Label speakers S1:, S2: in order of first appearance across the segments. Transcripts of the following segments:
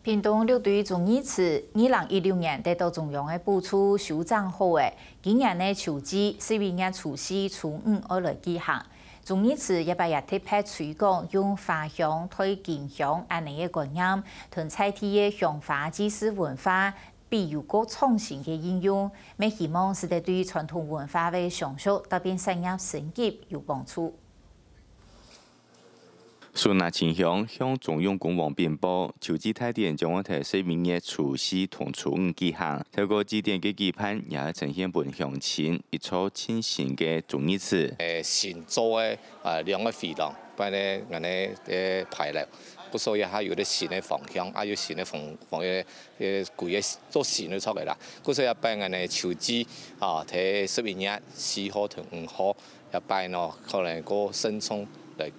S1: 平潭六队从二次二零一六年得到中央的补助修缮后，今年的秋季是按除夕初五而来记行。中二次一百日特片推广用花香、推进香安尼一观念，同载体的向法知识文化，比如个创新嘅应用，咪希望是在对传统文化嘅上手，特别产业升级有帮助。
S2: 树那前向向中央官网遍布，树枝太电将我提说明叶、除夕同初五举行。透过枝条嘅期盘也呈现本向
S3: 前、一撮清醒嘅中一次。诶，神做诶啊两个肥龙，摆咧安尼诶排列，故所以它有啲线的方向，啊有线的方方个诶，几些都线都出来啦。故所以摆人呢树枝啊睇说明月四号同五好，也摆喏可能个新长。来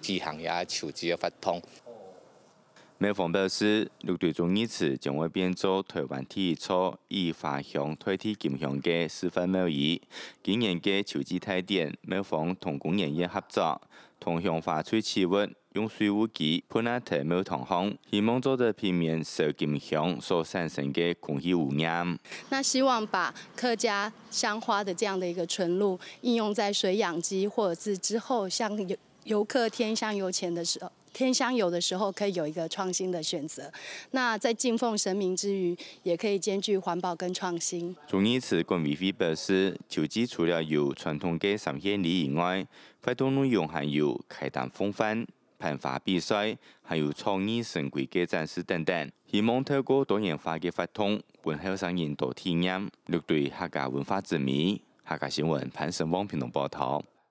S3: 机行通。美芳表
S2: 示，六队种叶子将会变做台湾第一处以花香代替金香嘅示范贸易。今年嘅秋季菜店美芳同工人员合作，同向发出气温，用水雾机喷拿台猫同行，希望做得避免受金香所产生嘅空气污染。
S4: 那希望把客家香花的这样的一个纯露应用在水养鸡，或者是之后像有。游客天香油钱的时候，天香有的时候可以有一个创新的选择。那在敬奉神明之余，也可以兼具环保跟创新。
S2: 昨日子管委会表示，旧址除了有传统的三叶礼以外，活动内容还有开坛风帆、判花比赛，还有创意神鬼嘅展示等等。希望透过多元化嘅活动，让学生深度体验，六对客家文化之美，客家新闻潘胜旺平道报道。